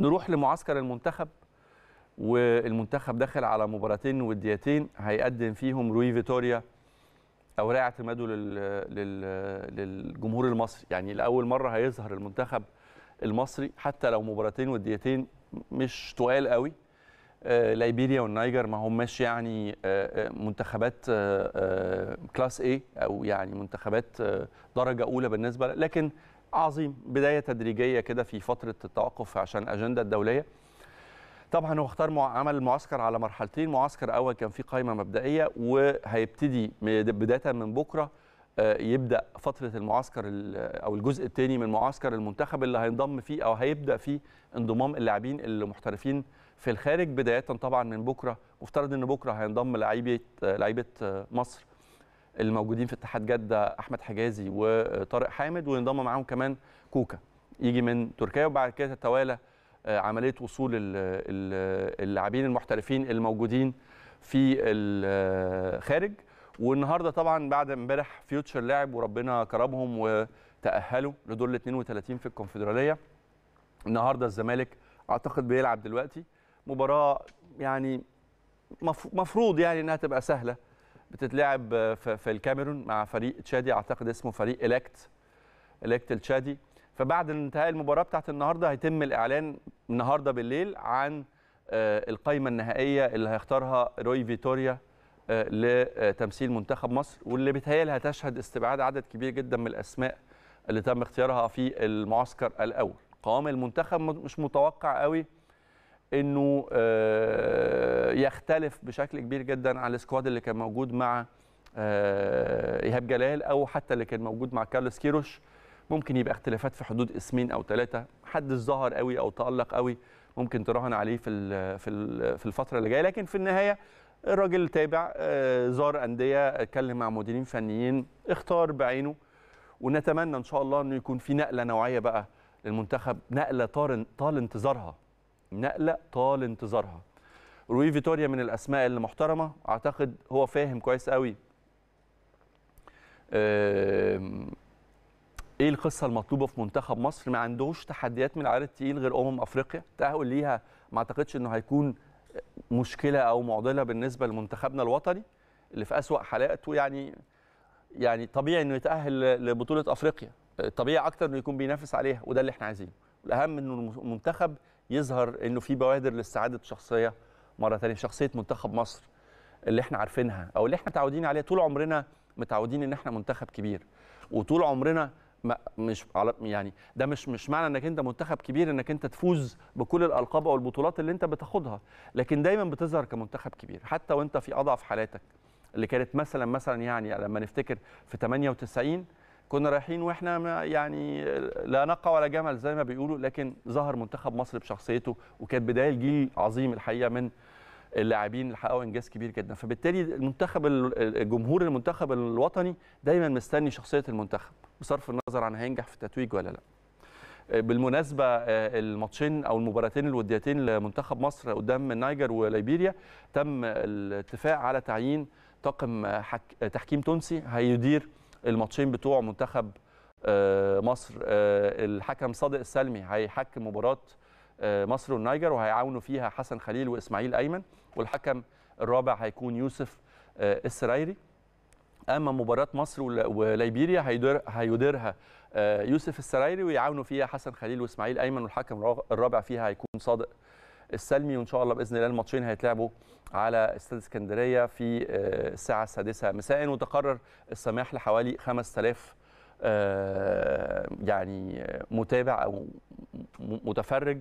نروح لمعسكر المنتخب والمنتخب داخل على مباراتين وديتين هيقدم فيهم روي فيتوريا اوراق اعتماده للجمهور المصري يعني لاول مره هيظهر المنتخب المصري حتى لو مباراتين وديتين مش تقال قوي آه، ليبيريا والنيجر ما هماش يعني آه، آه، منتخبات كلاس اي او يعني منتخبات درجه اولى بالنسبه لكن عظيم بدايه تدريجيه كده في فتره التوقف عشان اجنده الدوليه طبعا هو اختار عمل المعسكر على مرحلتين معسكر اول كان فيه قائمه مبدئيه وهيبتدي بدايه من بكره آه، يبدا فتره المعسكر او الجزء الثاني من معسكر المنتخب اللي هينضم فيه او هيبدا فيه انضمام اللاعبين المحترفين في الخارج بدايه طبعا من بكره مفترض ان بكره هينضم لعيبه لعيبه مصر الموجودين في اتحاد جده احمد حجازي وطارق حامد وينضم معاهم كمان كوكا يجي من تركيا وبعد كده تتوالى آه، عمليه وصول اللاعبين المحترفين الموجودين في الخارج آه، والنهارده طبعا بعد امبارح فيوتشر لعب وربنا كرمهم وتاهلوا لدور ال 32 في الكونفدراليه النهارده الزمالك اعتقد بيلعب دلوقتي مباراه يعني مفروض يعني انها تبقى سهله بتتلعب في الكاميرون مع فريق تشادي اعتقد اسمه فريق الكت الكت التشادي فبعد انتهاء المباراه بتاعت النهارده هيتم الاعلان النهارده بالليل عن آه، القائمه النهائيه اللي هيختارها روي فيتوريا آه، لتمثيل منتخب مصر واللي بيتهيألها تشهد استبعاد عدد كبير جدا من الاسماء اللي تم اختيارها في المعسكر الاول قوام المنتخب مش متوقع قوي انه آه، يختلف بشكل كبير جدا عن السكواد اللي كان موجود مع آه، ايهاب جلال او حتى اللي كان موجود مع كارلوس كيروش ممكن يبقى اختلافات في حدود اسمين او ثلاثه حد ظهر قوي او تالق قوي ممكن تراهن عليه في في في الفتره اللي جايه لكن في النهايه الراجل تابع آه، زار انديه اتكلم مع مديرين فنيين اختار بعينه ونتمنى ان شاء الله انه يكون في نقله نوعيه بقى للمنتخب نقله طال انتظارها نقله طال انتظارها روي فيتوريا من الاسماء المحترمة اعتقد هو فاهم كويس قوي ايه القصه المطلوبه في منتخب مصر ما عندهش تحديات من العيار التقيل غير امم افريقيا التاهل ليها ما اعتقدش انه هيكون مشكله او معضله بالنسبه لمنتخبنا الوطني اللي في اسوا حالاته يعني يعني طبيعي انه يتاهل لبطوله افريقيا طبيعي اكتر انه يكون بينافس عليها وده اللي احنا عايزينه والاهم انه المنتخب يظهر انه في بوادر لاستعاده شخصيه مره ثانيه شخصيه منتخب مصر اللي احنا عارفينها او اللي احنا متعودين عليها طول عمرنا متعودين ان احنا منتخب كبير وطول عمرنا ما مش على يعني ده مش مش معنى انك انت منتخب كبير انك انت تفوز بكل الالقاب او البطولات اللي انت بتاخدها لكن دايما بتظهر كمنتخب كبير حتى وانت في اضعف حالاتك اللي كانت مثلا مثلا يعني لما نفتكر في 98 كنا رايحين واحنا يعني لا نقع ولا جمل زي ما بيقولوا لكن ظهر منتخب مصر بشخصيته وكانت بدايه لجيل عظيم الحقيقه من اللاعبين اللي حققوا انجاز كبير جدا فبالتالي المنتخب الجمهور المنتخب الوطني دايما مستني شخصيه المنتخب بصرف النظر عن هينجح في التتويج ولا لا بالمناسبه آه، الماتشين او المباراتين الوديتين لمنتخب مصر قدام النيجر وليبيريا تم الاتفاق على تعيين طاقم تحكيم تونسي هيدير الماتشين بتوع منتخب آه، مصر آه، الحكم صادق السلمي هيحكم مباراه آه، مصر والنيجر وهيعاونوا فيها حسن خليل واسماعيل ايمن والحكم الرابع هيكون يوسف السرايري اما مباراه مصر وليبيريا هيديرها يوسف السرايري ويعاونوا فيها حسن خليل واسماعيل ايمن والحكم الرابع فيها هيكون صادق السلمي وان شاء الله باذن الله الماتشين هيتلعبوا على استاد اسكندريه في آه، الساعه السادسه مساء وتقرر السماح لحوالي 5000 آه، يعني آه، متابع او متفرج